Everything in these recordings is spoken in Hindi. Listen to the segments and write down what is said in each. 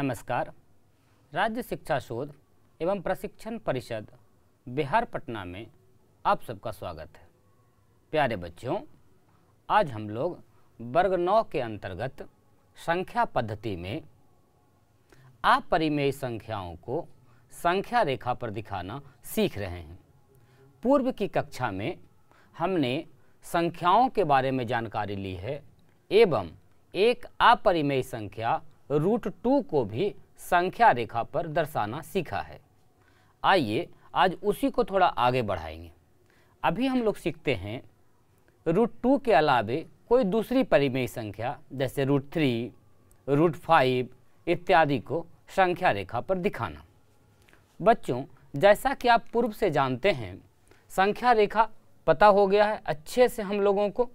नमस्कार राज्य शिक्षा शोध एवं प्रशिक्षण परिषद बिहार पटना में आप सबका स्वागत है प्यारे बच्चों आज हम लोग वर्ग नौ के अंतर्गत संख्या पद्धति में अपरिमेय संख्याओं को संख्या रेखा पर दिखाना सीख रहे हैं पूर्व की कक्षा में हमने संख्याओं के बारे में जानकारी ली है एवं एक अपरिमेय संख्या रूट टू को भी संख्या रेखा पर दर्शाना सीखा है आइए आज उसी को थोड़ा आगे बढ़ाएंगे अभी हम लोग सीखते हैं रूट टू के अलावे कोई दूसरी परिमेय संख्या जैसे रूट थ्री रूट फाइव इत्यादि को संख्या रेखा पर दिखाना बच्चों जैसा कि आप पूर्व से जानते हैं संख्या रेखा पता हो गया है अच्छे से हम लोगों को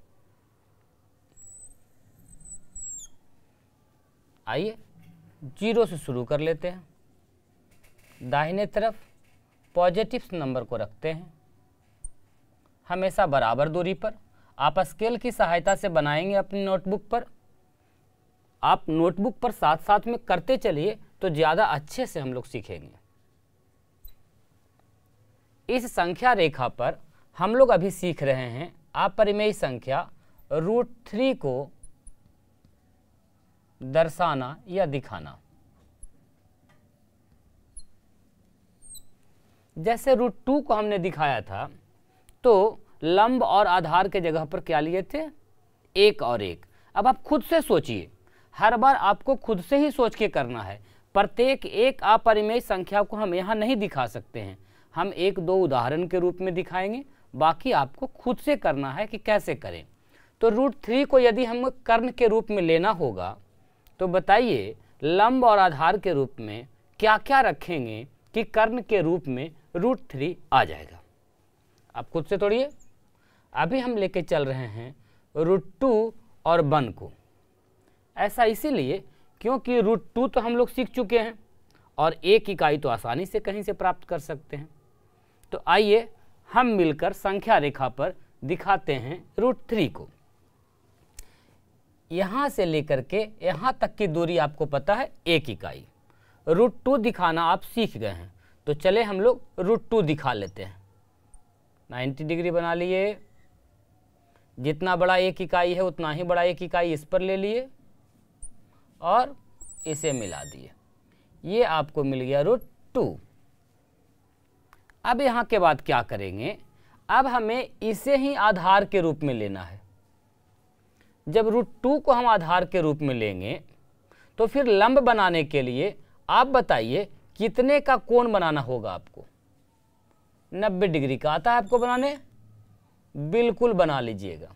आइए जीरो से शुरू कर लेते हैं दाहिने तरफ पॉजिटिव नंबर को रखते हैं हमेशा बराबर दूरी पर आप स्केल की सहायता से बनाएंगे अपनी नोटबुक पर आप नोटबुक पर साथ साथ में करते चलिए तो ज़्यादा अच्छे से हम लोग सीखेंगे इस संख्या रेखा पर हम लोग अभी सीख रहे हैं आप परिमेय संख्या रूट थ्री को दर्शाना या दिखाना जैसे रूट टू को हमने दिखाया था तो लंब और आधार के जगह पर क्या लिए थे एक और एक अब आप खुद से सोचिए हर बार आपको खुद से ही सोच के करना है प्रत्येक एक अपरिमेय संख्या को हम यहाँ नहीं दिखा सकते हैं हम एक दो उदाहरण के रूप में दिखाएंगे बाकी आपको खुद से करना है कि कैसे करें तो रूट थ्री को यदि हम कर्ण के रूप में लेना होगा तो बताइए लंब और आधार के रूप में क्या क्या रखेंगे कि कर्ण के रूप में रूट थ्री आ जाएगा आप खुद से तोड़िए अभी हम लेके चल रहे हैं रूट टू और वन को ऐसा इसीलिए क्योंकि रूट टू तो हम लोग सीख चुके हैं और एक इकाई तो आसानी से कहीं से प्राप्त कर सकते हैं तो आइए हम मिलकर संख्या रेखा पर दिखाते हैं रूट थ्री को यहाँ से लेकर के यहाँ तक की दूरी आपको पता है एक इकाई रूट टू दिखाना आप सीख गए हैं तो चले हम लोग रूट टू दिखा लेते हैं 90 डिग्री बना लिए जितना बड़ा एक इकाई है उतना ही बड़ा एक इकाई इस पर ले लिए और इसे मिला दिए ये आपको मिल गया रूट टू अब यहाँ के बाद क्या करेंगे अब हमें इसे ही आधार के रूप में लेना है जब रूट टू को हम आधार के रूप में लेंगे तो फिर लंब बनाने के लिए आप बताइए कितने का कोण बनाना होगा आपको 90 डिग्री का आता है आपको बनाने बिल्कुल बना लीजिएगा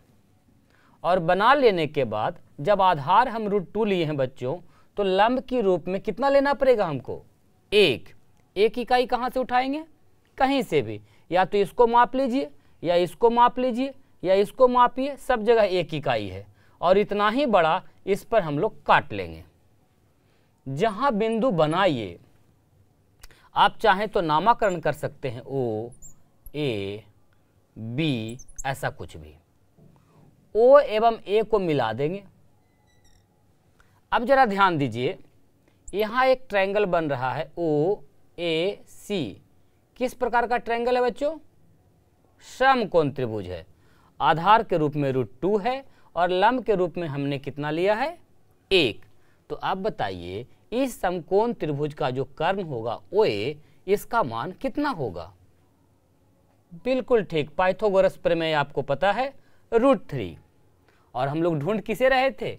और बना लेने के बाद जब आधार हम रूट टू लिए हैं बच्चों तो लंब के रूप में कितना लेना पड़ेगा हमको एक एक इकाई कहाँ से उठाएंगे कहीं से भी या तो इसको माप लीजिए या इसको माप लीजिए या इसको मापिए सब जगह एक इकाई है और इतना ही बड़ा इस पर हम लोग काट लेंगे जहाँ बिंदु बनाइए आप चाहें तो नामाकरण कर सकते हैं ओ ए बी ऐसा कुछ भी ओ एवं ए को मिला देंगे अब जरा ध्यान दीजिए यहाँ एक ट्रायंगल बन रहा है ओ ए सी किस प्रकार का ट्रायंगल है बच्चों कोण त्रिभुज है आधार के रूप में रूट टू है और लंब के रूप में हमने कितना लिया है एक तो आप बताइए इस समकोण त्रिभुज का जो कर्ण होगा ओ ए इसका मान कितना होगा बिल्कुल ठीक पाइथागोरस प्रमेय आपको पता है रूट थ्री और हम लोग ढूंढ किसे रहे थे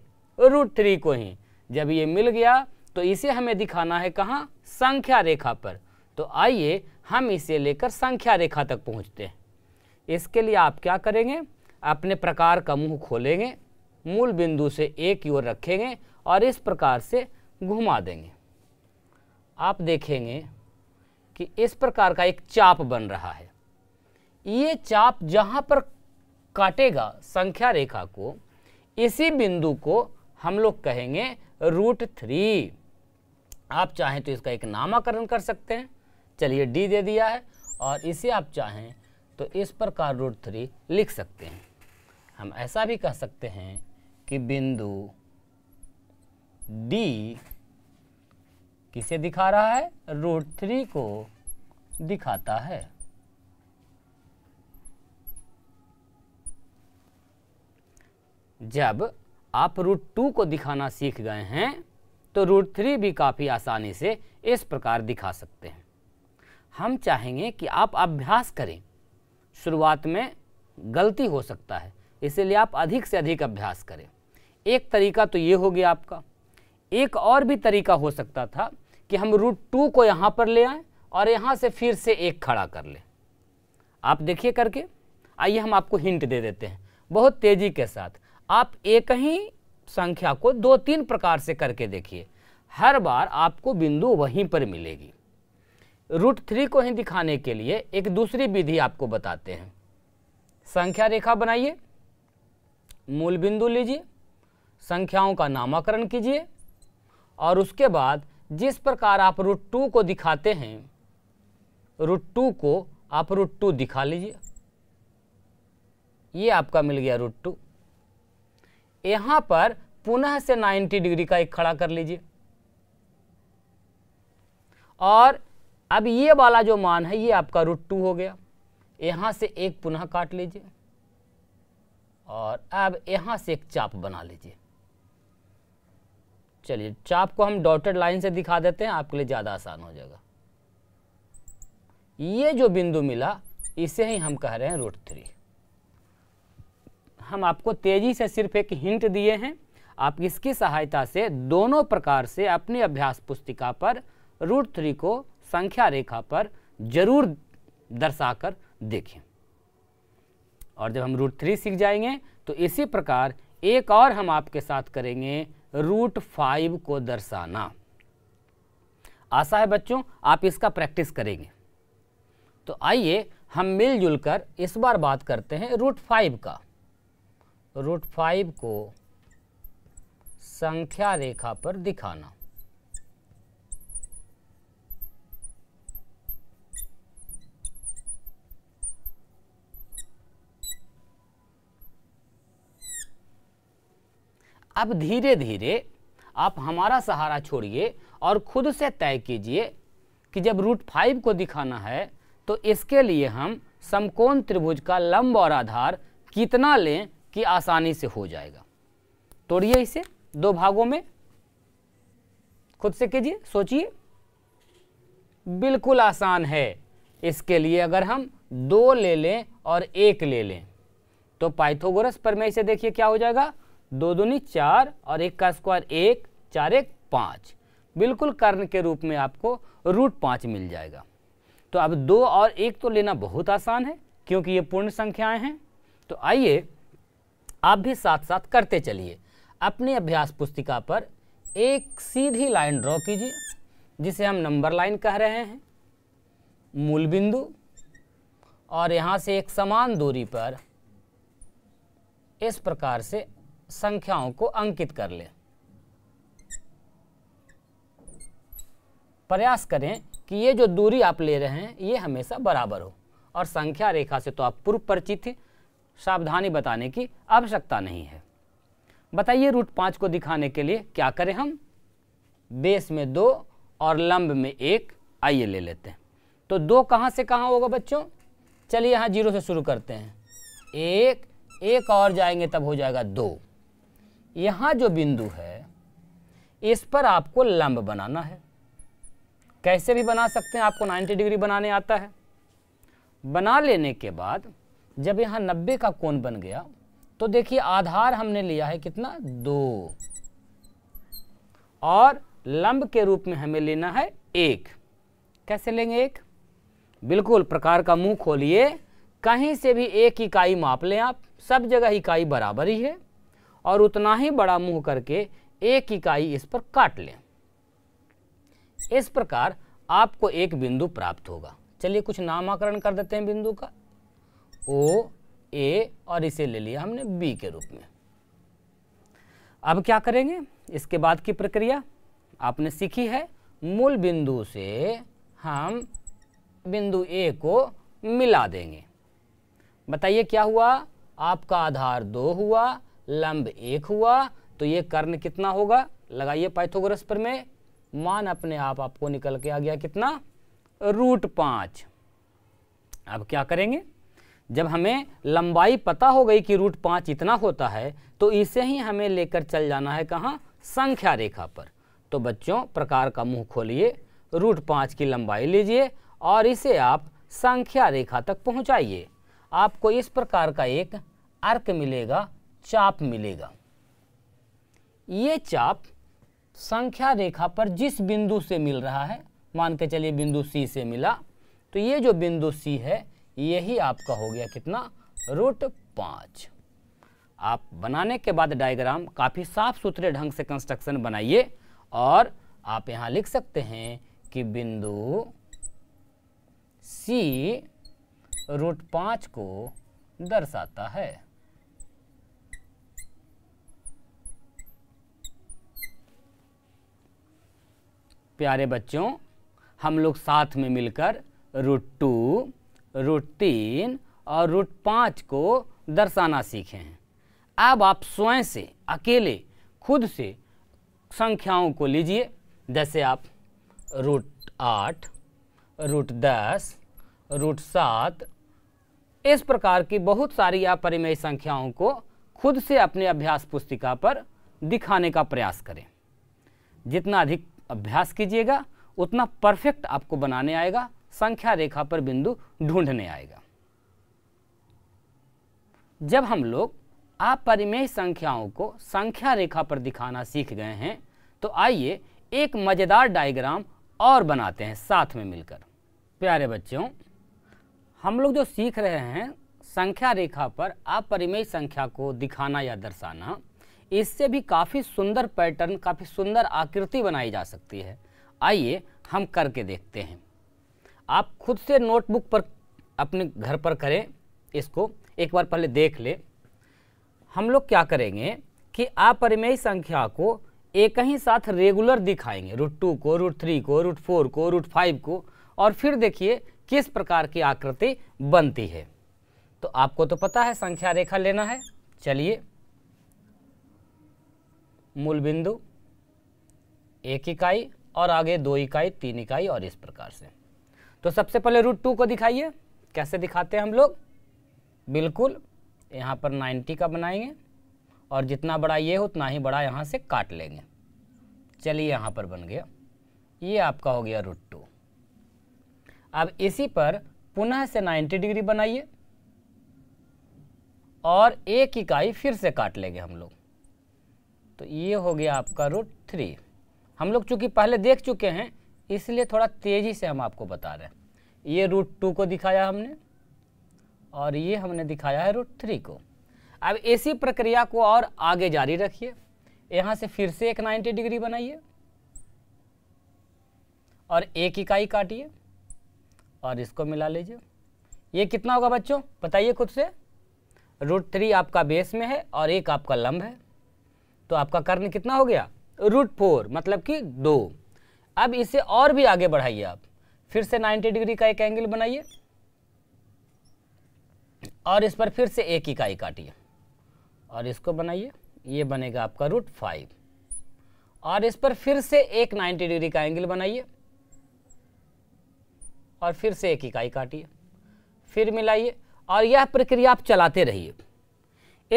रूट थ्री को ही जब ये मिल गया तो इसे हमें दिखाना है कहाँ संख्या रेखा पर तो आइए हम इसे लेकर संख्या रेखा तक पहुँचते हैं इसके लिए आप क्या करेंगे अपने प्रकार का मुंह खोलेंगे मूल बिंदु से एक ओर रखेंगे और इस प्रकार से घुमा देंगे आप देखेंगे कि इस प्रकार का एक चाप बन रहा है ये चाप जहाँ पर काटेगा संख्या रेखा को इसी बिंदु को हम लोग कहेंगे रूट थ्री आप चाहें तो इसका एक नामकरण कर सकते हैं चलिए डी दे दिया है और इसे आप चाहें तो इस प्रकार रूट थ्री लिख सकते हैं हम ऐसा भी कह सकते हैं कि बिंदु डी किसे दिखा रहा है रूट थ्री को दिखाता है जब आप रूट टू को दिखाना सीख गए हैं तो रूट थ्री भी काफ़ी आसानी से इस प्रकार दिखा सकते हैं हम चाहेंगे कि आप अभ्यास करें शुरुआत में गलती हो सकता है इसीलिए आप अधिक से अधिक अभ्यास करें एक तरीका तो ये हो गया आपका एक और भी तरीका हो सकता था कि हम रूट टू को यहाँ पर ले आएँ और यहाँ से फिर से एक खड़ा कर लें आप देखिए करके आइए हम आपको हिंट दे देते हैं बहुत तेज़ी के साथ आप एक ही संख्या को दो तीन प्रकार से करके देखिए हर बार आपको बिंदु वहीं पर मिलेगी रूट थ्री को ही दिखाने के लिए एक दूसरी विधि आपको बताते हैं संख्या रेखा बनाइए मूल बिंदु लीजिए संख्याओं का नामाकरण कीजिए और उसके बाद जिस प्रकार आप रूट टू को दिखाते हैं रूट टू को आप रूट टू दिखा लीजिए ये आपका मिल गया रूट टू यहाँ पर पुनः से 90 डिग्री का एक खड़ा कर लीजिए और अब ये वाला जो मान है ये आपका रूट टू हो गया यहाँ से एक पुनः काट लीजिए और अब यहाँ से एक चाप बना लीजिए चलिए चाप को हम डॉटेड लाइन से दिखा देते हैं आपके लिए ज़्यादा आसान हो जाएगा ये जो बिंदु मिला इसे ही हम कह रहे हैं रूट थ्री हम आपको तेज़ी से सिर्फ एक हिंट दिए हैं आप इसकी सहायता से दोनों प्रकार से अपनी अभ्यास पुस्तिका पर रूट थ्री को संख्या रेखा पर जरूर दर्शाकर देखें और जब हम रूट थ्री सीख जाएंगे तो इसी प्रकार एक और हम आपके साथ करेंगे रूट फाइव को दर्शाना आशा है बच्चों आप इसका प्रैक्टिस करेंगे तो आइए हम मिलजुल कर इस बार बात करते हैं रूट फाइव का रूट फाइव को संख्या रेखा पर दिखाना अब धीरे धीरे आप हमारा सहारा छोड़िए और खुद से तय कीजिए कि जब रूट फाइव को दिखाना है तो इसके लिए हम समकोण त्रिभुज का लंब और आधार कितना लें कि आसानी से हो जाएगा तोड़िए इसे दो भागों में खुद से कीजिए सोचिए बिल्कुल आसान है इसके लिए अगर हम दो ले लें और एक ले लें तो पाइथोगोरस पर में इसे देखिए क्या हो जाएगा दो दूनी चार और एक का स्क्वायर एक चार एक पाँच बिल्कुल कर्ण के रूप में आपको रूट पाँच मिल जाएगा तो अब दो और एक तो लेना बहुत आसान है क्योंकि ये पूर्ण संख्याएं हैं तो आइए आप भी साथ साथ करते चलिए अपने अभ्यास पुस्तिका पर एक सीधी लाइन ड्रॉ कीजिए जिसे हम नंबर लाइन कह रहे हैं मूल बिंदु और यहाँ से एक समान दूरी पर इस प्रकार से संख्याओं को अंकित कर लें प्रयास करें कि ये जो दूरी आप ले रहे हैं ये हमेशा बराबर हो और संख्या रेखा से तो आप पूर्व परिचित सावधानी बताने की आवश्यकता नहीं है बताइए रूट पाँच को दिखाने के लिए क्या करें हम बेस में दो और लंब में एक आइए ले लेते हैं तो दो कहाँ से कहाँ होगा बच्चों चलिए यहाँ जीरो से शुरू करते हैं एक एक और जाएंगे तब हो जाएगा दो यहाँ जो बिंदु है इस पर आपको लंब बनाना है कैसे भी बना सकते हैं आपको 90 डिग्री बनाने आता है बना लेने के बाद जब यहाँ 90 का कोण बन गया तो देखिए आधार हमने लिया है कितना दो और लंब के रूप में हमें लेना है एक कैसे लेंगे एक बिल्कुल प्रकार का मुंह खोलिए कहीं से भी एक इकाई माप लें आप सब जगह इकाई बराबर ही है और उतना ही बड़ा मुंह करके एक इकाई इस पर काट लें इस प्रकार आपको एक बिंदु प्राप्त होगा चलिए कुछ नामाकरण कर देते हैं बिंदु का ओ ए और इसे ले लिया हमने बी के रूप में अब क्या करेंगे इसके बाद की प्रक्रिया आपने सीखी है मूल बिंदु से हम बिंदु ए को मिला देंगे बताइए क्या हुआ आपका आधार दो हुआ लंब एक हुआ तो ये कर्ण कितना होगा लगाइए पाइथोग्रस पर में मान अपने आप आपको निकल के आ गया कितना रूट पाँच अब क्या करेंगे जब हमें लंबाई पता हो गई कि रूट पाँच इतना होता है तो इसे ही हमें लेकर चल जाना है कहाँ संख्या रेखा पर तो बच्चों प्रकार का मुंह खोलिए रूट पाँच की लंबाई लीजिए और इसे आप संख्या रेखा तक पहुंचाइए आपको इस प्रकार का एक अर्क मिलेगा चाप मिलेगा ये चाप संख्या रेखा पर जिस बिंदु से मिल रहा है मान के चलिए बिंदु सी से मिला तो ये जो बिंदु सी है यही आपका हो गया कितना रूट पाँच आप बनाने के बाद डायग्राम काफ़ी साफ सुथरे ढंग से कंस्ट्रक्शन बनाइए और आप यहाँ लिख सकते हैं कि बिंदु सी रूट पाँच को दर्शाता है प्यारे बच्चों हम लोग साथ में मिलकर रूट टू रूट तीन और रूट पाँच को दर्शाना सीखे हैं अब आप स्वयं से अकेले खुद से संख्याओं को लीजिए जैसे आप रूट आठ रूट दस रूट सात इस प्रकार की बहुत सारी अपरिमेय संख्याओं को खुद से अपने अभ्यास पुस्तिका पर दिखाने का प्रयास करें जितना अधिक अभ्यास कीजिएगा उतना परफेक्ट आपको बनाने आएगा संख्या रेखा पर बिंदु ढूंढने आएगा जब हम लोग अपरिमेय संख्याओं को संख्या रेखा पर दिखाना सीख गए हैं तो आइए एक मज़ेदार डायग्राम और बनाते हैं साथ में मिलकर प्यारे बच्चों हम लोग जो सीख रहे हैं संख्या रेखा पर अपरिमेय संख्या को दिखाना या दर्शाना इससे भी काफ़ी सुंदर पैटर्न काफ़ी सुंदर आकृति बनाई जा सकती है आइए हम करके देखते हैं आप खुद से नोटबुक पर अपने घर पर करें इसको एक बार पहले देख ले हम लोग क्या करेंगे कि अपरिमेय संख्या को एक ही साथ रेगुलर दिखाएंगे रूट टू को रूट थ्री को रूट फोर को रूट फाइव को और फिर देखिए किस प्रकार की आकृति बनती है तो आपको तो पता है संख्या रेखा लेना है चलिए मूल बिंदु एक इकाई और आगे दो इकाई तीन इकाई और इस प्रकार से तो सबसे पहले रूट टू को दिखाइए कैसे दिखाते हैं हम लोग बिल्कुल यहाँ पर 90 का बनाएंगे और जितना बड़ा ये हो उतना ही बड़ा यहाँ से काट लेंगे चलिए यहाँ पर बन गया ये आपका हो गया रूट टू अब इसी पर पुनः से 90 डिग्री बनाइए और एक इकाई फिर से काट लेंगे हम लोग तो ये हो गया आपका रूट थ्री हम लोग चूँकि पहले देख चुके हैं इसलिए थोड़ा तेज़ी से हम आपको बता रहे हैं ये रूट टू को दिखाया हमने और ये हमने दिखाया है रूट थ्री को अब इसी प्रक्रिया को और आगे जारी रखिए यहाँ से फिर से एक 90 डिग्री बनाइए और एक इकाई काटिए और इसको मिला लीजिए ये कितना होगा बच्चों बताइए खुद से रूट थ्री आपका बेस में है और एक आपका लंब है तो आपका कर्ण कितना हो गया रूट फोर मतलब कि दो अब इसे और भी आगे बढ़ाइए आप फिर से 90 डिग्री का एक एंगल बनाइए और इस पर फिर से एक इकाई काटिए और इसको बनाइए ये बनेगा आपका रूट फाइव और इस पर फिर से एक 90 डिग्री का एंगल बनाइए और फिर से एक इकाई काटिए फिर मिलाइए और यह प्रक्रिया आप चलाते रहिए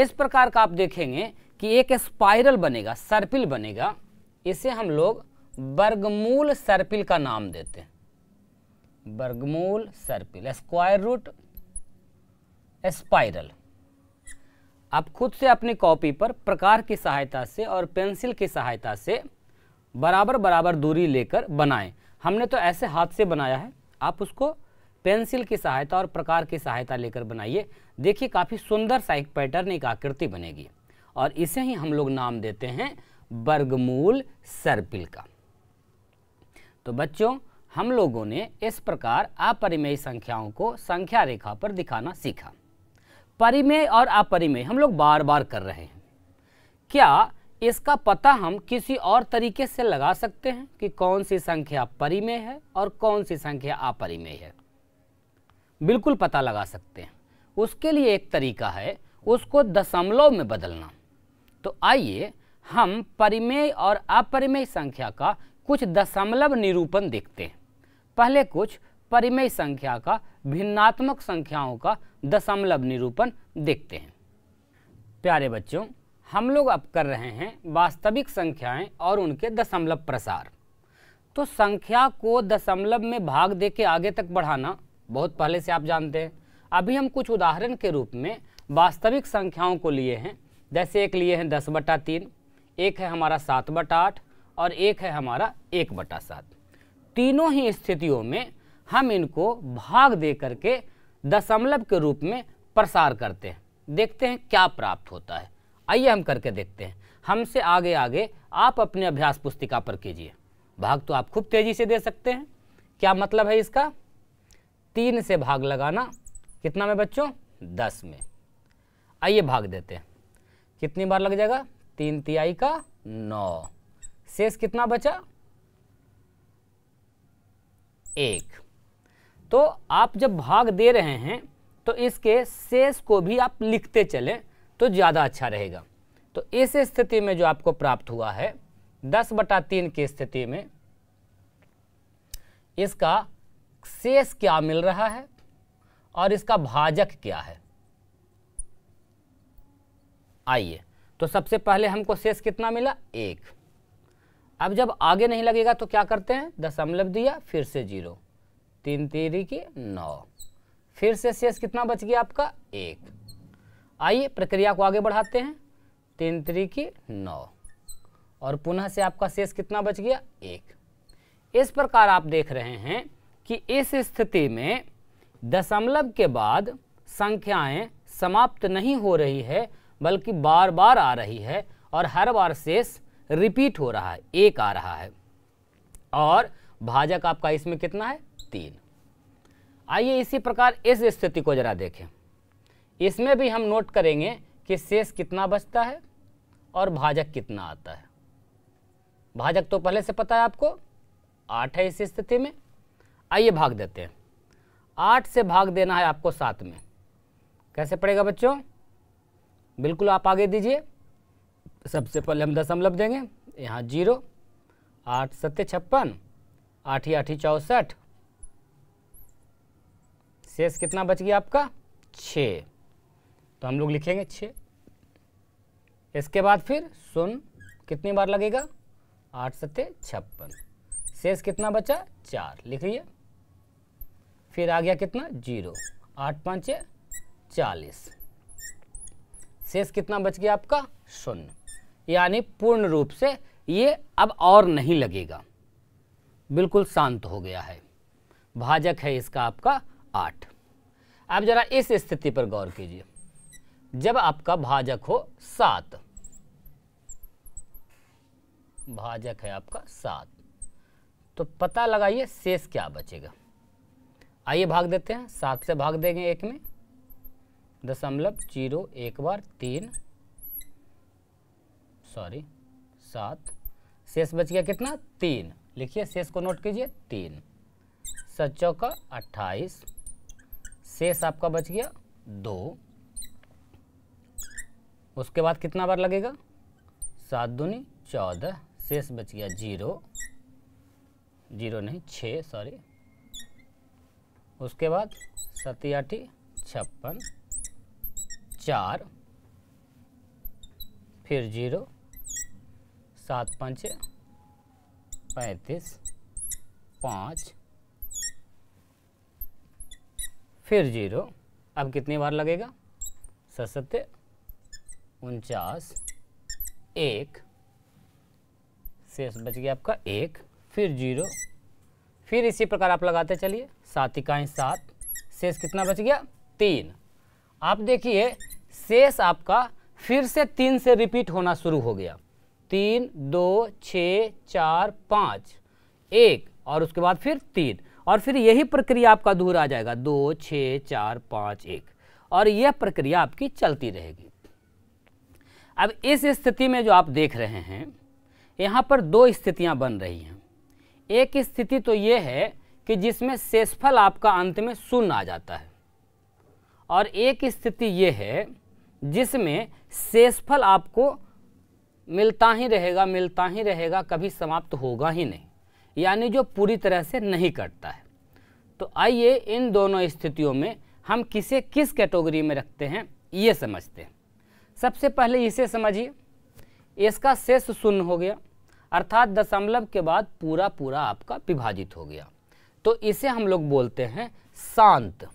इस प्रकार का आप देखेंगे कि एक स्पाइरल बनेगा सर्पिल बनेगा इसे हम लोग वर्गमूल सर्पिल का नाम देते हैं वर्गमूल सर्पिल स्क्वायर रूट स्पाइरल आप खुद से अपनी कॉपी पर प्रकार की सहायता से और पेंसिल की सहायता से बराबर बराबर दूरी लेकर बनाएं हमने तो ऐसे हाथ से बनाया है आप उसको पेंसिल की सहायता और प्रकार की सहायता लेकर बनाइए देखिए काफ़ी सुंदर सा एक पैटर्न एक आकृति बनेगी और इसे ही हम लोग नाम देते हैं वर्गमूल सर्पिल का तो बच्चों हम लोगों ने इस प्रकार अपरिमेय संख्याओं को संख्या रेखा पर दिखाना सीखा परिमेय और अपरिमेय हम लोग बार बार कर रहे हैं क्या इसका पता हम किसी और तरीके से लगा सकते हैं कि कौन सी संख्या परिमेय है और कौन सी संख्या अपरिमेय है बिल्कुल पता लगा सकते हैं उसके लिए एक तरीका है उसको दशमलव में बदलना तो आइए हम परिमेय और अपरिमेय संख्या का कुछ दशमलव निरूपण देखते हैं पहले कुछ परिमेय संख्या का भिन्नात्मक संख्याओं का दशमलव निरूपण देखते हैं प्यारे बच्चों हम लोग अब कर रहे हैं वास्तविक संख्याएं और उनके दशमलव प्रसार तो संख्या को दशमलव में भाग दे के आगे तक बढ़ाना बहुत पहले से आप जानते हैं अभी हम कुछ उदाहरण के रूप में वास्तविक संख्याओं को लिए हैं जैसे एक लिए हैं दस बटा तीन एक है हमारा सात बटा आठ और एक है हमारा एक बटा सात तीनों ही स्थितियों में हम इनको भाग दे करके दशमलव के रूप में प्रसार करते हैं देखते हैं क्या प्राप्त होता है आइए हम करके देखते हैं हमसे आगे आगे आप अपने अभ्यास पुस्तिका पर कीजिए भाग तो आप खूब तेज़ी से दे सकते हैं क्या मतलब है इसका तीन से भाग लगाना कितना में बच्चों दस में आइए भाग देते हैं कितनी बार लग जाएगा तीन तिहाई का नौ शेष कितना बचा एक तो आप जब भाग दे रहे हैं तो इसके शेष को भी आप लिखते चलें तो ज़्यादा अच्छा रहेगा तो इस स्थिति में जो आपको प्राप्त हुआ है दस बटा तीन की स्थिति में इसका शेष क्या मिल रहा है और इसका भाजक क्या है आइए तो सबसे पहले हमको शेष कितना मिला एक अब जब आगे नहीं लगेगा तो क्या करते हैं दशमलव दिया फिर से जीरो तीन तेरी की नौ फिर से शेष कितना बच गया आपका एक आइए प्रक्रिया को आगे बढ़ाते हैं तीन तेरी की नौ और पुनः से आपका शेष कितना बच गया एक इस प्रकार आप देख रहे हैं कि इस स्थिति में दशमलव के बाद संख्याएं समाप्त नहीं हो रही है बल्कि बार बार आ रही है और हर बार शेष रिपीट हो रहा है एक आ रहा है और भाजक आपका इसमें कितना है तीन आइए इसी प्रकार इस स्थिति को जरा देखें इसमें भी हम नोट करेंगे कि शेष कितना बचता है और भाजक कितना आता है भाजक तो पहले से पता है आपको आठ है इस स्थिति में आइए भाग देते हैं आठ से भाग देना है आपको सात में कैसे पड़ेगा बच्चों बिल्कुल आप आगे दीजिए सबसे पहले हम दशमलव देंगे यहाँ जीरो आठ सत्य छप्पन आठ ही आठ ही चौंसठ शेष कितना बच गया आपका छः तो हम लोग लिखेंगे छ इसके बाद फिर शून्य कितनी बार लगेगा आठ सत्य छप्पन शेष कितना बचा चार लिख लिए फिर आ गया कितना जीरो आठ पाँच चालीस शेष कितना बच गया आपका शून्य यानी पूर्ण रूप से ये अब और नहीं लगेगा बिल्कुल शांत हो गया है भाजक है इसका आपका आठ अब जरा इस स्थिति पर गौर कीजिए जब आपका भाजक हो सात भाजक है आपका सात तो पता लगाइए शेष क्या बचेगा आइए भाग देते हैं सात से भाग देंगे एक में दशमलव जीरो एक बार तीन सॉरी सात शेष बच गया कितना तीन लिखिए शेष को नोट कीजिए तीन सच्चों का अट्ठाईस शेष आपका बच गया दो उसके बाद कितना बार लगेगा सात दूनी चौदह शेष बच गया जीरो जीरो नहीं छः सॉरी उसके बाद सतियाठी छप्पन चार फिर जीरो सात पंच पैंतीस पाँच फिर जीरो अब कितनी बार लगेगा सत्य उनचास एक शेष बच गया आपका एक फिर जीरो फिर इसी प्रकार आप लगाते चलिए सात इकाई सात शेष कितना बच गया तीन आप देखिए शेष आपका फिर से तीन से रिपीट होना शुरू हो गया तीन दो छ चार पाँच एक और उसके बाद फिर तीन और फिर यही प्रक्रिया आपका दूर आ जाएगा दो छ चार पाँच एक और यह प्रक्रिया आपकी चलती रहेगी अब इस स्थिति में जो आप देख रहे हैं यहाँ पर दो स्थितियाँ बन रही हैं एक स्थिति तो ये है कि जिसमें शेषफल आपका अंत में शून्य आ जाता है और एक स्थिति ये है जिसमें शेषफल आपको मिलता ही रहेगा मिलता ही रहेगा कभी समाप्त होगा ही नहीं यानी जो पूरी तरह से नहीं कटता है तो आइए इन दोनों स्थितियों में हम किसे किस कैटेगरी में रखते हैं ये समझते हैं सबसे पहले इसे समझिए इसका शेष शून्य हो गया अर्थात दशमलव के बाद पूरा पूरा आपका विभाजित हो गया तो इसे हम लोग बोलते हैं शांत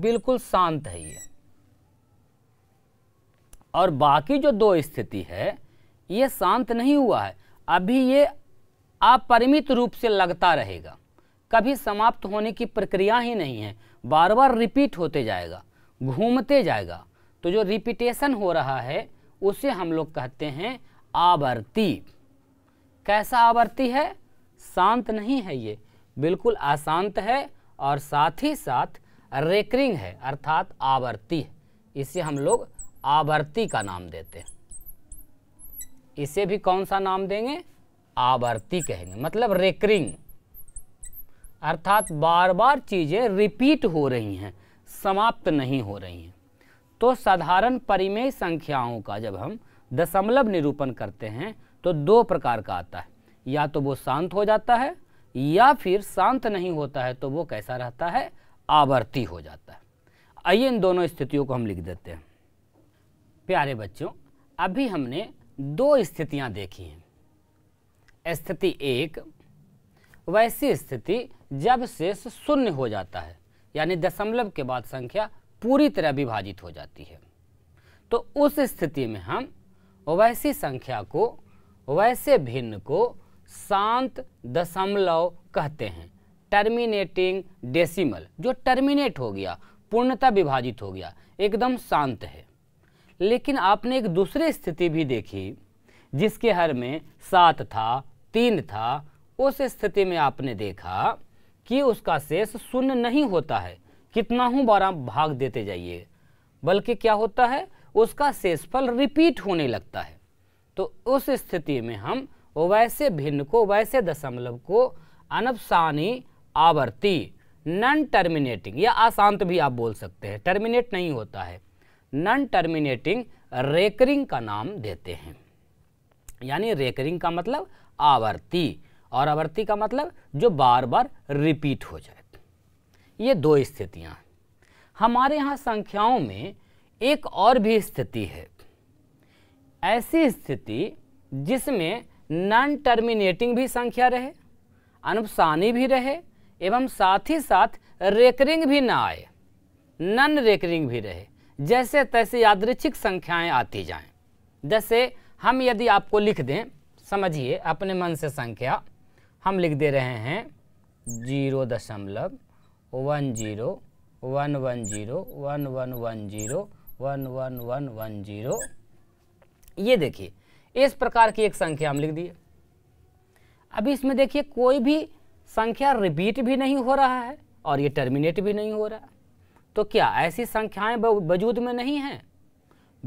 बिल्कुल शांत है ये और बाकी जो दो स्थिति है ये शांत नहीं हुआ है अभी ये अपरिमित रूप से लगता रहेगा कभी समाप्त होने की प्रक्रिया ही नहीं है बार बार रिपीट होते जाएगा घूमते जाएगा तो जो रिपीटेशन हो रहा है उसे हम लोग कहते हैं आवर्ती कैसा आवर्ती है शांत नहीं है ये बिल्कुल अशांत है और साथ ही साथ रेकरिंग है अर्थात आवर्ती है इसे हम लोग आवर्ती का नाम देते हैं इसे भी कौन सा नाम देंगे आवर्ती कहेंगे मतलब रेकरिंग अर्थात बार बार चीज़ें रिपीट हो रही हैं समाप्त नहीं हो रही हैं तो साधारण परिमेय संख्याओं का जब हम दशमलव निरूपण करते हैं तो दो प्रकार का आता है या तो वो शांत हो जाता है या फिर शांत नहीं होता है तो वो कैसा रहता है आवर्ती हो जाता है आइए इन दोनों स्थितियों को हम लिख देते हैं प्यारे बच्चों अभी हमने दो स्थितियां देखी हैं स्थिति एक वैसी स्थिति जब शेष शून्य हो जाता है यानी दशमलव के बाद संख्या पूरी तरह विभाजित हो जाती है तो उस स्थिति में हम वैसी संख्या को वैसे भिन्न को शांत दशमलव कहते हैं टर्मिनेटिंग डेसिमल जो टर्मिनेट हो गया पूर्णतः विभाजित हो गया एकदम शांत है लेकिन आपने एक दूसरी स्थिति भी देखी जिसके हर में सात था तीन था उस स्थिति में आपने देखा कि उसका शेष शून्य नहीं होता है कितना हूँ बारह भाग देते जाइए बल्कि क्या होता है उसका शेषफल रिपीट होने लगता है तो उस स्थिति में हम वैसे भिन्न को वैसे दशमलव को अनपसानी आवर्ती नॉन टर्मिनेटिंग या अशांत भी आप बोल सकते हैं टर्मिनेट नहीं होता है नॉन टर्मिनेटिंग रेकरिंग का नाम देते हैं यानी रेकरिंग का मतलब आवर्ती और आवर्ती का मतलब जो बार बार रिपीट हो जाए ये दो स्थितियाँ हमारे यहाँ संख्याओं में एक और भी स्थिति है ऐसी स्थिति जिसमें नॉन टर्मिनेटिंग भी संख्या रहे अनुपसानी भी रहे एवं साथ ही साथ रेकरिंग भी ना आए नॉन रेकरिंग भी रहे जैसे तैसे यादृच्छिक संख्याएं आती जाएं जैसे हम यदि आपको लिख दें समझिए अपने मन से संख्या हम लिख दे रहे हैं जीरो दशमलव one zero one one zero one one one zero one one one one zero ये देखिए इस प्रकार की एक संख्या हम लिख दिए अभी इसमें देखिए कोई भी संख्या रिपीट भी नहीं हो रहा है और ये टर्मिनेट भी नहीं हो रहा है तो क्या ऐसी संख्याएं वजूद में नहीं हैं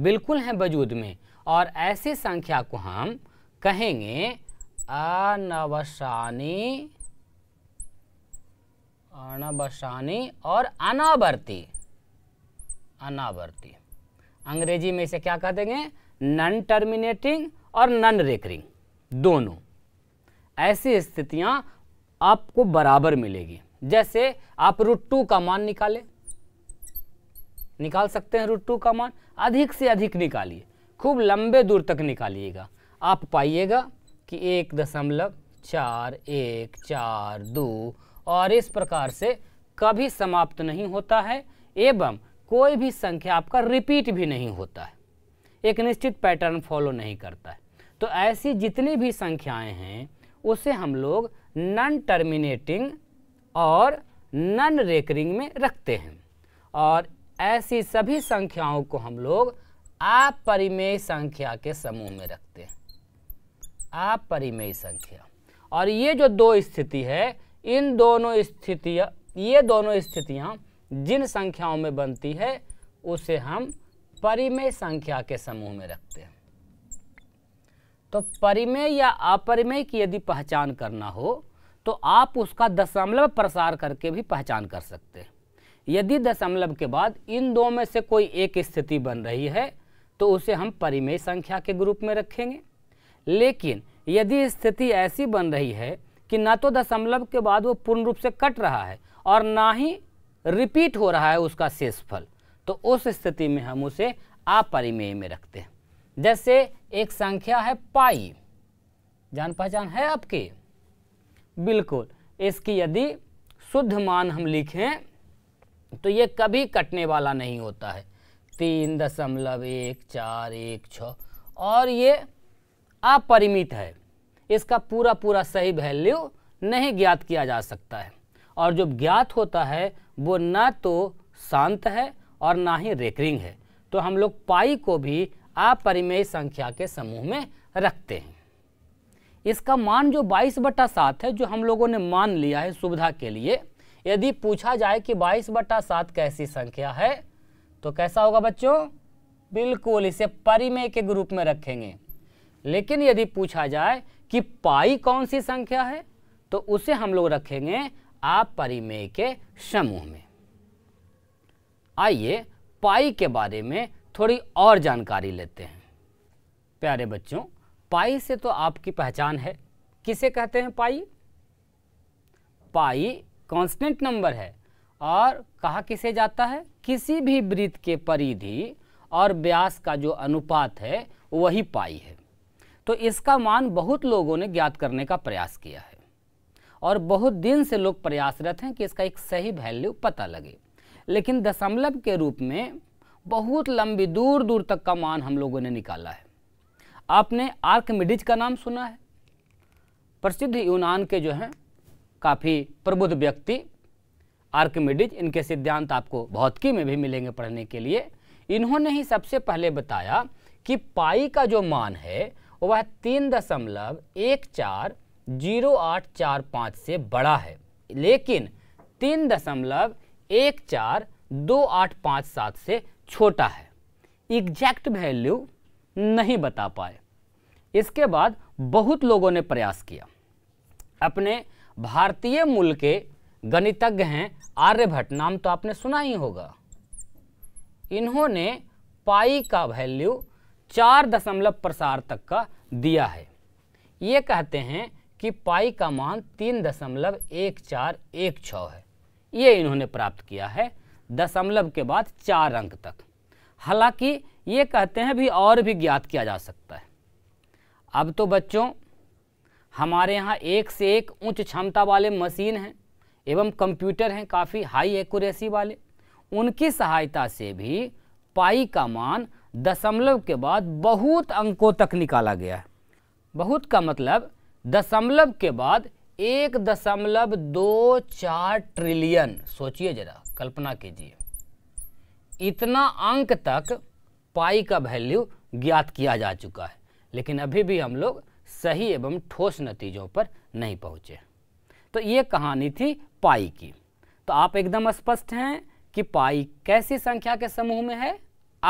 बिल्कुल हैं वजूद में और ऐसी संख्या को हम कहेंगे अनवसानी अनवसानी और अनावर्ती अनावर्ती अंग्रेजी में इसे क्या कह देंगे नन टर्मिनेटिंग और नन रेकरिंग दोनों ऐसी स्थितियां आपको बराबर मिलेगी जैसे आप रूट टू का मान निकालें निकाल सकते हैं रूट टू का मान अधिक से अधिक निकालिए खूब लंबे दूर तक निकालिएगा आप पाइएगा कि एक दशमलव चार एक चार दो और इस प्रकार से कभी समाप्त नहीं होता है एवं कोई भी संख्या आपका रिपीट भी नहीं होता है एक निश्चित पैटर्न फॉलो नहीं करता है तो ऐसी जितनी भी संख्याएं हैं उसे हम लोग नॉन टर्मिनेटिंग और नॉन रेकरिंग में रखते हैं और ऐसी सभी संख्याओं को हम लोग अपरिमेय संख्या के समूह में रखते हैं अपरिमेय संख्या और ये जो दो स्थिति है इन दोनों स्थितियाँ ये दोनों स्थितियाँ जिन संख्याओं में बनती है उसे हम परिमेय संख्या के समूह में रखते हैं तो परिमेय या अपरिमेय की यदि पहचान करना हो तो आप उसका दशमलव प्रसार करके भी पहचान कर सकते हैं यदि दशमलव के बाद इन दो में से कोई एक स्थिति बन रही है तो उसे हम परिमेय संख्या के ग्रुप में रखेंगे लेकिन यदि स्थिति ऐसी बन रही है कि ना तो दशमलव के बाद वो पूर्ण रूप से कट रहा है और ना ही रिपीट हो रहा है उसका शेषफल तो उस स्थिति में हम उसे अपरिमेय में रखते हैं जैसे एक संख्या है पाई जान पहचान है आपके बिल्कुल इसकी यदि शुद्ध मान हम लिखें तो ये कभी कटने वाला नहीं होता है तीन दशमलव एक चार एक छ और ये अपरिमित है इसका पूरा पूरा सही वैल्यू नहीं ज्ञात किया जा सकता है और जो ज्ञात होता है वो ना तो शांत है और ना ही रेकरिंग है तो हम लोग पाई को भी अपरिमेय संख्या के समूह में रखते हैं इसका मान जो बाईस बटा सात है जो हम लोगों ने मान लिया है सुविधा के लिए यदि पूछा जाए कि बाईस बटा सात कैसी संख्या है तो कैसा होगा बच्चों बिल्कुल इसे परिमेय के ग्रुप में रखेंगे लेकिन यदि पूछा जाए कि पाई कौन सी संख्या है तो उसे हम लोग रखेंगे आप परिमेय के समूह में आइए पाई के बारे में थोड़ी और जानकारी लेते हैं प्यारे बच्चों पाई से तो आपकी पहचान है किसे कहते हैं पाई पाई कांस्टेंट नंबर है और कहा किसे जाता है किसी भी वृत्त के परिधि और व्यास का जो अनुपात है वही पाई है तो इसका मान बहुत लोगों ने ज्ञात करने का प्रयास किया है और बहुत दिन से लोग प्रयासरत हैं कि इसका एक सही वैल्यू पता लगे लेकिन दशमलव के रूप में बहुत लंबी दूर दूर तक का मान हम लोगों ने निकाला है आपने आर्कमिडिज का नाम सुना है प्रसिद्ध यूनान के जो हैं काफ़ी प्रबुद्ध व्यक्ति आर्कमिडीज इनके सिद्धांत आपको भौतिकी में भी मिलेंगे पढ़ने के लिए इन्होंने ही सबसे पहले बताया कि पाई का जो मान है वह तीन दशमलव एक चार जीरो आठ चार पाँच से बड़ा है लेकिन तीन दशमलव एक चार दो आठ पाँच सात से छोटा है एग्जैक्ट वैल्यू नहीं बता पाए इसके बाद बहुत लोगों ने प्रयास किया अपने भारतीय मूल के गणितज्ञ हैं आर्यभट्ट नाम तो आपने सुना ही होगा इन्होंने पाई का वैल्यू चार दशमलव प्रसार तक का दिया है ये कहते हैं कि पाई का मान तीन दशमलव एक चार एक छ है ये इन्होंने प्राप्त किया है दशमलव के बाद चार अंक तक हालांकि ये कहते हैं भी और भी ज्ञात किया जा सकता है अब तो बच्चों हमारे यहाँ एक से एक उच्च क्षमता वाले मशीन हैं एवं कंप्यूटर हैं काफ़ी हाई एक्यूरेसी वाले उनकी सहायता से भी पाई का मान दशमलव के बाद बहुत अंकों तक निकाला गया है बहुत का मतलब दशमलव के बाद एक दशमलव दो चार ट्रिलियन सोचिए जरा कल्पना कीजिए इतना अंक तक पाई का वैल्यू ज्ञात किया जा चुका है लेकिन अभी भी हम लोग सही एवं ठोस नतीजों पर नहीं पहुँचे तो ये कहानी थी पाई की तो आप एकदम स्पष्ट हैं कि पाई कैसी संख्या के समूह में है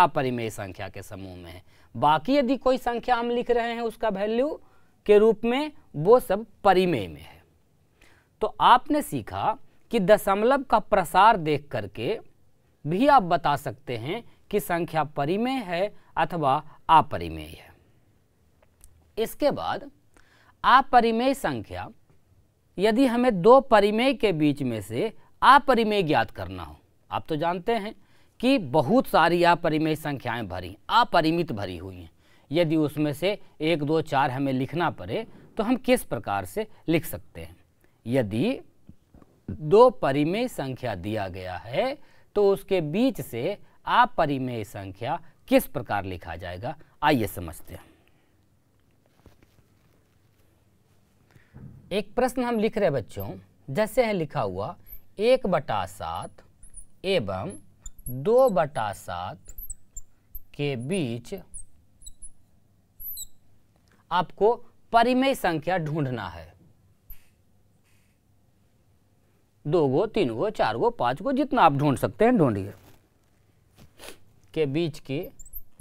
अपरिमेय संख्या के समूह में है बाकी यदि कोई संख्या हम लिख रहे हैं उसका वैल्यू के रूप में वो सब परिमेय में है तो आपने सीखा कि दशमलव का प्रसार देख करके भी आप बता सकते हैं कि संख्या परिमेय है अथवा अपरिमेय है इसके बाद अपरिमेय संख्या यदि हमें दो परिमेय के बीच में से अपरिमेय ज्ञात करना हो आप तो जानते हैं कि बहुत सारी अपरिमेय संख्याएं भरी अपरिमित भरी हुई हैं यदि उसमें से एक दो चार हमें लिखना पड़े तो हम किस प्रकार से लिख सकते हैं यदि दो परिमेय संख्या दिया गया है तो उसके बीच से अपरिमेय संख्या किस प्रकार लिखा जाएगा आइए समझते हैं एक प्रश्न हम लिख रहे हैं बच्चों जैसे है लिखा हुआ एक बटा सात एवं दो बटा सात के बीच आपको परिमेय संख्या ढूंढना है दो गो तीन गो चार गो पांच गो जितना आप ढूंढ सकते हैं ढूंढिए के बीच की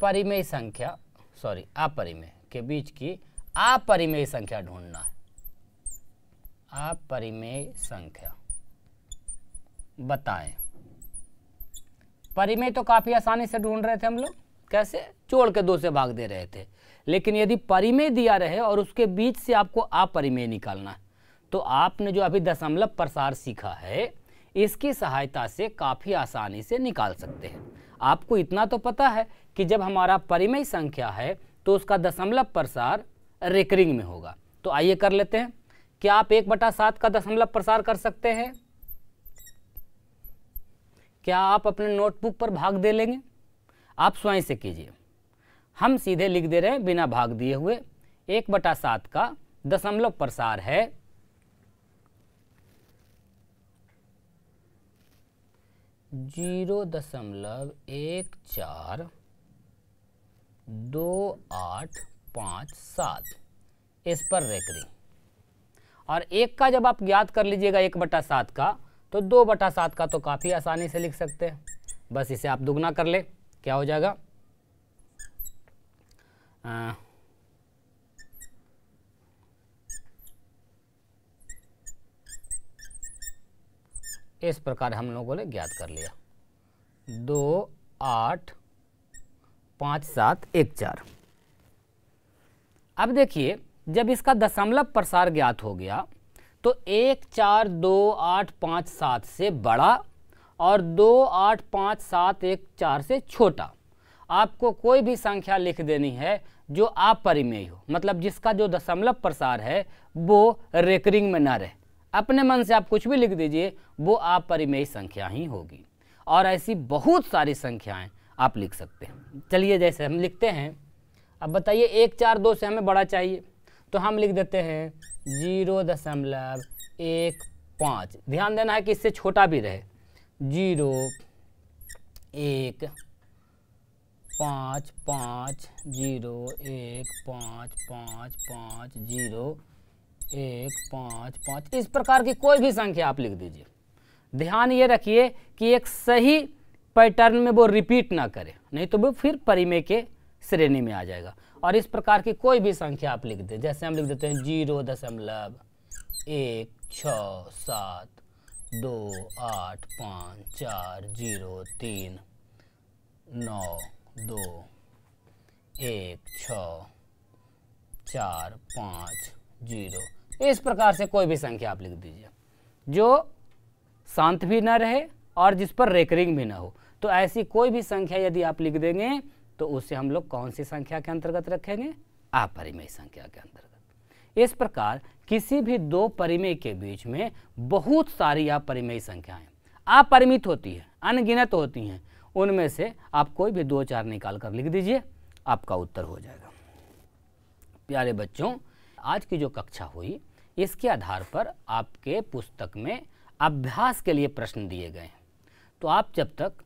परिमेय संख्या सॉरी अपरिमेय के बीच की अपरिमेय संख्या ढूंढना है अपरिमेय संख्या बताएं परिमेय तो काफ़ी आसानी से ढूंढ रहे थे हम लोग कैसे जोड़ के दो से भाग दे रहे थे लेकिन यदि परिमेय दिया रहे और उसके बीच से आपको अपरिमेय निकालना है तो आपने जो अभी दशमलव प्रसार सीखा है इसकी सहायता से काफ़ी आसानी से निकाल सकते हैं आपको इतना तो पता है कि जब हमारा परिमेय संख्या है तो उसका दशमलव प्रसार रेकरिंग में होगा तो आइए कर लेते हैं क्या आप एक बटा सात का दशमलव प्रसार कर सकते हैं क्या आप अपने नोटबुक पर भाग दे लेंगे आप स्वयं से कीजिए हम सीधे लिख दे रहे हैं बिना भाग दिए हुए एक बटा सात का दशमलव प्रसार है जीरो दशमलव एक चार दो आठ पाँच सात इस पर रेकरिंग और एक का जब आप ज्ञात कर लीजिएगा एक बटा सात का तो दो बटा सात का तो काफ़ी आसानी से लिख सकते हैं बस इसे आप दुगना कर ले क्या हो जाएगा आ, इस प्रकार हम लोगों ने ज्ञात कर लिया दो आठ पाँच सात एक चार अब देखिए जब इसका दशमलव प्रसार ज्ञात हो गया तो एक चार दो आठ पाँच सात से बड़ा और दो आठ पाँच सात एक चार से छोटा आपको कोई भी संख्या लिख देनी है जो आप परिमेय हो मतलब जिसका जो दशमलव प्रसार है वो रेकरिंग में ना रहे अपने मन से आप कुछ भी लिख दीजिए वो आप परिमेय संख्या ही होगी और ऐसी बहुत सारी संख्याएं आप लिख सकते हैं चलिए जैसे हम लिखते हैं अब बताइए एक चार दो से हमें बड़ा चाहिए तो हम लिख देते हैं जीरो दशमलव एक पाँच ध्यान देना है कि इससे छोटा भी रहे जीरो एक पाँच पाँच जीरो एक पाँच पाँच पाँच जीरो एक पाँच पाँच इस प्रकार की कोई भी संख्या आप लिख दीजिए ध्यान ये रखिए कि एक सही पैटर्न में वो रिपीट ना करे नहीं तो वो फिर परिमेय के श्रेणी में आ जाएगा और इस प्रकार की कोई भी संख्या आप लिख दें जैसे हम लिख देते हैं जीरो दशमलव एक छ सात दो आठ पाँच चार जीरो तीन नौ दो एक छ चार पाँच जीरो इस प्रकार से कोई भी संख्या आप लिख दीजिए जो शांत भी ना रहे और जिस पर रेकरिंग भी ना हो तो ऐसी कोई भी संख्या यदि आप लिख देंगे तो उसे हम लोग कौन सी संख्या के अंतर्गत रखेंगे अपरिमेय संख्या के अंतर्गत इस प्रकार किसी भी दो परिमेय के बीच में बहुत सारी अपरिमेय संख्याएं अपरिमित होती है अनगिनत होती हैं उनमें से आप कोई भी दो चार निकाल कर लिख दीजिए आपका उत्तर हो जाएगा प्यारे बच्चों आज की जो कक्षा हुई इसके आधार पर आपके पुस्तक में अभ्यास के लिए प्रश्न दिए गए हैं तो आप जब तक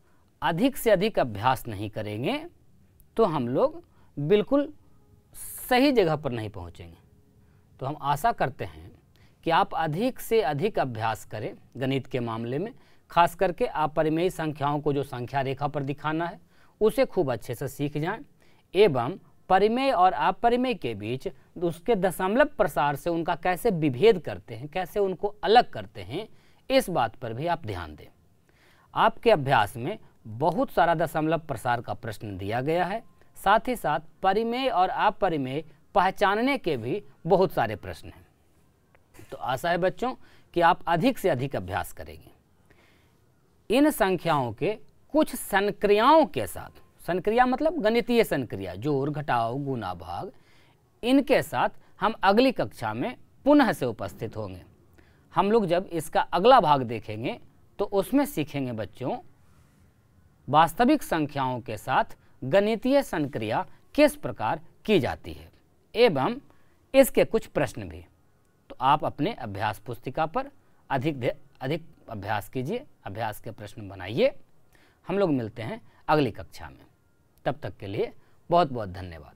अधिक से अधिक अभ्यास नहीं करेंगे तो हम लोग बिल्कुल सही जगह पर नहीं पहुँचेंगे तो हम आशा करते हैं कि आप अधिक से अधिक अभ्यास करें गणित के मामले में खास करके आप परिमेय संख्याओं को जो संख्या रेखा पर दिखाना है उसे खूब अच्छे से सीख जाएं एवं परिमेय और अपरिमेय के बीच उसके दशमलव प्रसार से उनका कैसे विभेद करते हैं कैसे उनको अलग करते हैं इस बात पर भी आप ध्यान दें आपके अभ्यास में बहुत सारा दशमलव प्रसार का प्रश्न दिया गया है साथ ही साथ परिमेय और अपरिमेय पहचानने के भी बहुत सारे प्रश्न हैं तो आशा है बच्चों कि आप अधिक से अधिक अभ्यास करेंगे इन संख्याओं के कुछ संक्रियाओं के साथ संक्रिया मतलब गणितीय संक्रिया जोर घटाव गुना भाग इनके साथ हम अगली कक्षा में पुनः से उपस्थित होंगे हम लोग जब इसका अगला भाग देखेंगे तो उसमें सीखेंगे बच्चों वास्तविक संख्याओं के साथ गणितीय संक्रिया किस प्रकार की जाती है एवं इसके कुछ प्रश्न भी तो आप अपने अभ्यास पुस्तिका पर अधिक अधिक अभ्यास कीजिए अभ्यास के प्रश्न बनाइए हम लोग मिलते हैं अगली कक्षा में तब तक के लिए बहुत बहुत धन्यवाद